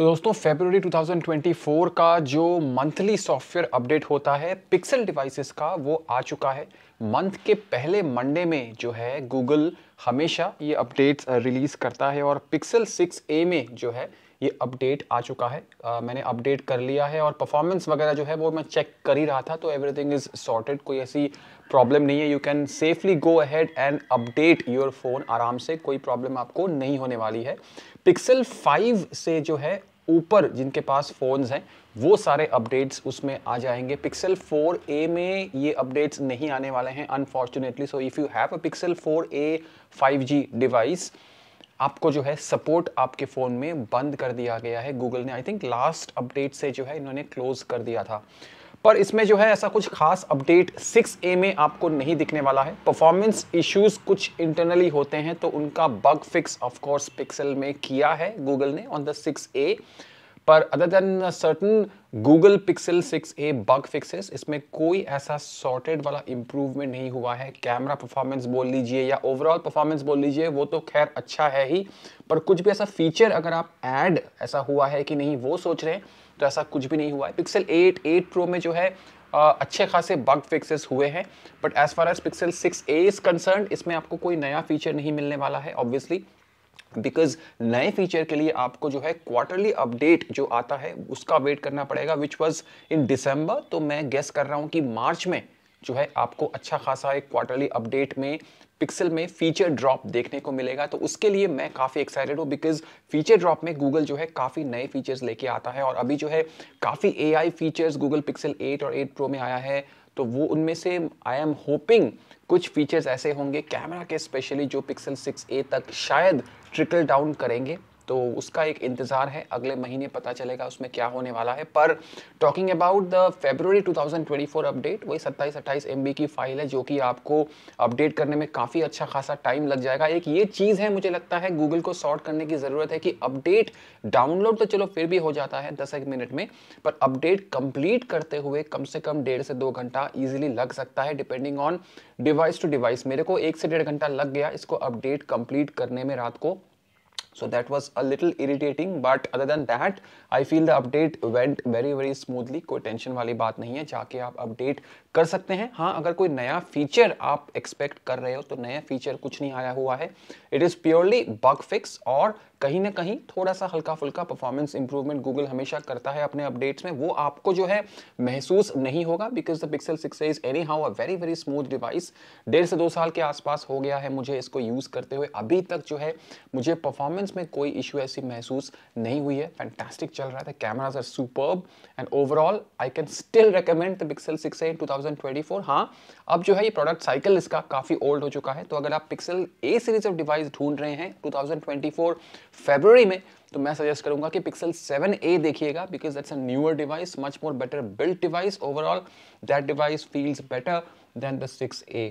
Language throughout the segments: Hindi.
तो दोस्तों फेबररी 2024 का जो मंथली सॉफ्टवेयर अपडेट होता है पिक्सल डिवाइसेस का वो आ चुका है मंथ के पहले मंडे में जो है गूगल हमेशा ये अपडेट्स रिलीज़ करता है और पिक्सल 6a में जो है ये अपडेट आ चुका है आ, मैंने अपडेट कर लिया है और परफॉर्मेंस वगैरह जो है वो मैं चेक कर ही रहा था तो एवरीथिंग इज़ सॉर्टेड कोई ऐसी प्रॉब्लम नहीं है you can safely go ahead and update your phone आराम से कोई प्रॉब्लम आपको नहीं होने वाली है पिक्सल 5 से जो है ऊपर जिनके पास फ़ोन्स हैं वो सारे अपडेट्स उसमें आ जाएंगे पिक्सल 4a में ये अपडेट्स नहीं आने वाले हैं unfortunately so if you have a Pixel 4a 5G device आपको जो है सपोर्ट आपके फ़ोन में बंद कर दिया गया है गूगल ने आई थिंक लास्ट अपडेट से जो है इन्होंने क्लोज कर दिया था पर इसमें जो है ऐसा कुछ खास अपडेट 6A में आपको नहीं दिखने वाला है परफॉर्मेंस इश्यूज कुछ इंटरनली होते हैं तो उनका bug fix of course Pixel में किया है गूगल ने ऑन द 6A पर other than certain Google Pixel six A bug fixes इसमें कोई ऐसा सॉर्टेड वाला इंप्रूवमेंट नहीं हुआ है कैमरा परफॉर्मेंस बोल लीजिए या ओवरऑल परफॉर्मेंस बोल लीजिए वो तो खैर अच्छा है ही पर कुछ भी ऐसा फीचर अगर आप ऐड ऐसा हुआ है कि नहीं वो सोच रहे हैं तो ऐसा कुछ भी नहीं हुआ है पिक्सल एट एट प्रो में जो है आ, अच्छे खासे बग फिक्सेस हुए हैं but as far as Pixel six A is concern इसमें आपको कोई नया फीचर नहीं मिलने वाला है ऑब्वियसली बिकॉज नए फीचर के लिए आपको जो है क्वार्टरली अपडेट जो आता है उसका वेट करना पड़ेगा विच वॉज इन दिसंबर तो मैं गेस कर रहा हूँ कि मार्च में जो है आपको अच्छा खासा एक क्वार्टरली अपडेट में पिक्सल में फीचर ड्रॉप देखने को मिलेगा तो उसके लिए मैं काफ़ी एक्साइटेड हूँ बिकॉज फीचर ड्रॉप में गूगल जो है काफ़ी नए फीचर्स लेके आता है और अभी जो है काफ़ी A I features Google Pixel eight और एट प्रो में आया है तो वो उनमें से आई एम होपिंग कुछ फीचर्स ऐसे होंगे कैमरा के स्पेशली जो पिक्सल सिक्स ए तक शायद ट्रिकल डाउन करेंगे तो उसका एक इंतज़ार है अगले महीने पता चलेगा उसमें क्या होने वाला है पर talking about the February 2024 update वही 27 28 एम की फाइल है जो कि आपको अपडेट करने में काफ़ी अच्छा खासा टाइम लग जाएगा एक ये चीज़ है मुझे लगता है गूगल को सॉर्ट करने की ज़रूरत है कि अपडेट डाउनलोड तो चलो फिर भी हो जाता है दस एक मिनट में पर अपडेट कंप्लीट करते हुए कम से कम डेढ़ से दो घंटा ईजिली लग सकता है depending on device to device मेरे को एक से डेढ़ घंटा लग गया इसको अपडेट कंप्लीट करने में रात को so that was a little irritating but other than that i feel the update went very very smoothly कोई टेंशन वाली बात नहीं है जाके आप अपडेट कर सकते हैं हाँ अगर कोई नया फीचर आप एक्सपेक्ट कर रहे हो तो नया फीचर कुछ नहीं आया हुआ है it is purely bug fix और कहीं ना कहीं थोड़ा सा हल्का फुल्का परफॉर्मेंस इंप्रूवमेंट गूगल हमेशा करता है अपने अपडेट्स में वो आपको जो है महसूस नहीं होगा because the Pixel six is anyhow a very very smooth device डेढ़ से दो साल के आसपास हो गया है मुझे इसको यूज़ करते हुए अभी तक जो है मुझे परफॉर्मेंस में कोई इशू ऐसी महसूस नहीं हुई है फैंटेस्टिक चल रहा था cameras are superb and overall I can still recommend the Pixel six A two thousand twenty four हाँ अब जो है ये प्रोडक्ट साइकिल इसका काफ़ी ओल्ड हो चुका है तो अगर आप Pixel A series of device ढूंढ रहे हैं two thousand twenty four February में तो मैं सजेस्ट करूंगा कि पिक्सल 7a देखिएगा because that's a newer device much more better build device overall that device feels better than the 6a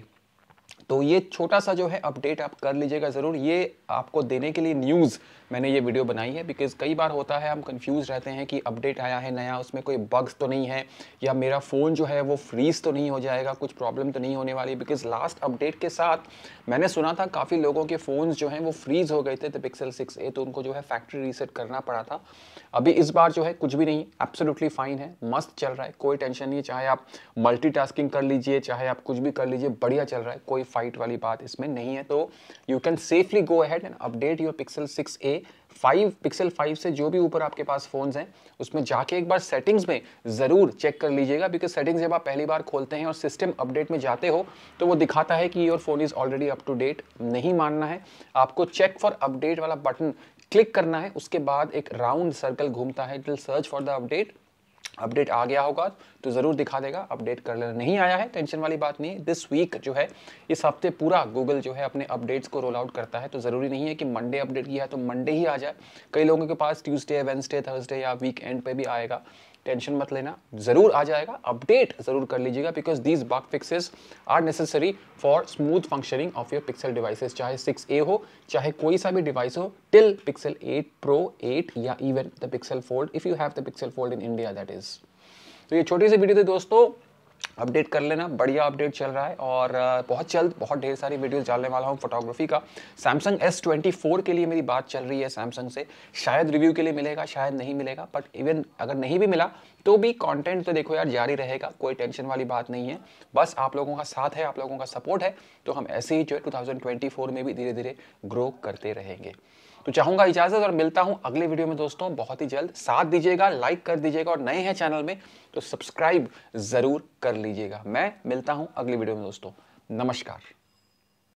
तो ये छोटा सा जो है अपडेट आप कर लीजिएगा ज़रूर ये आपको देने के लिए न्यूज़ मैंने ये वीडियो बनाई है बिकॉज कई बार होता है हम कंफ्यूज रहते हैं कि अपडेट आया है नया उसमें कोई बग्स तो नहीं है या मेरा फ़ोन जो है वो फ्रीज़ तो नहीं हो जाएगा कुछ प्रॉब्लम तो नहीं होने वाली बिकॉज लास्ट अपडेट के साथ मैंने सुना था काफ़ी लोगों के फ़ोन जो हैं वो फ्रीज़ हो गए थे तो पिक्सल सिक्स ए तो उनको जो है फैक्ट्री रीसेट करना पड़ा था अभी इस बार जो है कुछ भी नहीं एब्सोल्युटली फ़ाइन है मस्त चल रहा है कोई टेंशन नहीं चाहे आप मल्टी कर लीजिए चाहे आप कुछ भी कर लीजिए बढ़िया चल रहा है कोई फाइट वाली बात इसमें नहीं है तो you can safely go ahead and update your Pixel six A five Pixel five से जो भी ऊपर आपके पास फोन्स हैं उसमें जाके एक बार सेटिंग्स में ज़रूर चेक कर लीजिएगा बिकॉज सेटिंग्स जब आप पहली बार खोलते हैं और सिस्टम अपडेट में जाते हो तो वो दिखाता है कि your phone is already up to date नहीं मानना है आपको चेक फॉर अपडेट वाला बटन क्लिक करना है उसके बाद एक राउंड सर्कल घूमता है it will search for the update update आ गया होगा तो ज़रूर दिखा देगा अपडेट कर लेना नहीं आया है टेंशन वाली बात नहीं दिस वीक जो है इस हफ्ते पूरा गूगल जो है अपने अपडेट्स को रोल आउट करता है तो ज़रूरी नहीं है कि मंडे अपडेट किया है तो मंडे ही आ जाए कई लोगों के पास ट्यूसडे वेंसडे थर्सडे या वीक एंड पर भी आएगा टेंशन मत लेना ज़रूर आ जाएगा अपडेट ज़रूर कर लीजिएगा because these bug fixes are necessary for smooth functioning of your Pixel devices चाहे 6a हो चाहे कोई सा भी डिवाइस हो टिल पिक्सल 8 प्रो 8 या even the Pixel Fold if you have the Pixel Fold in India that is तो ये छोटी सी वीडियो थी दोस्तों अपडेट कर लेना बढ़िया अपडेट चल रहा है और बहुत जल्द बहुत ढेर सारी वीडियोस डालने वाला हूँ फोटोग्राफी का सैमसंग एस ट्वेंटी फोर के लिए मेरी बात चल रही है सैमसंग से शायद रिव्यू के लिए मिलेगा शायद नहीं मिलेगा बट इवन अगर नहीं भी मिला तो भी कंटेंट तो देखो यार जारी रहेगा कोई टेंशन वाली बात नहीं है बस आप लोगों का साथ है आप लोगों का सपोर्ट है तो हम ऐसे ही जो है टू में भी धीरे धीरे ग्रो करते रहेंगे तो चाहूंगा इजाजत और मिलता हूं अगले वीडियो में दोस्तों बहुत ही जल्द साथ दीजिएगा लाइक कर दीजिएगा और नए हैं चैनल में तो सब्सक्राइब जरूर कर लीजिएगा मैं मिलता हूं अगले वीडियो में दोस्तों नमस्कार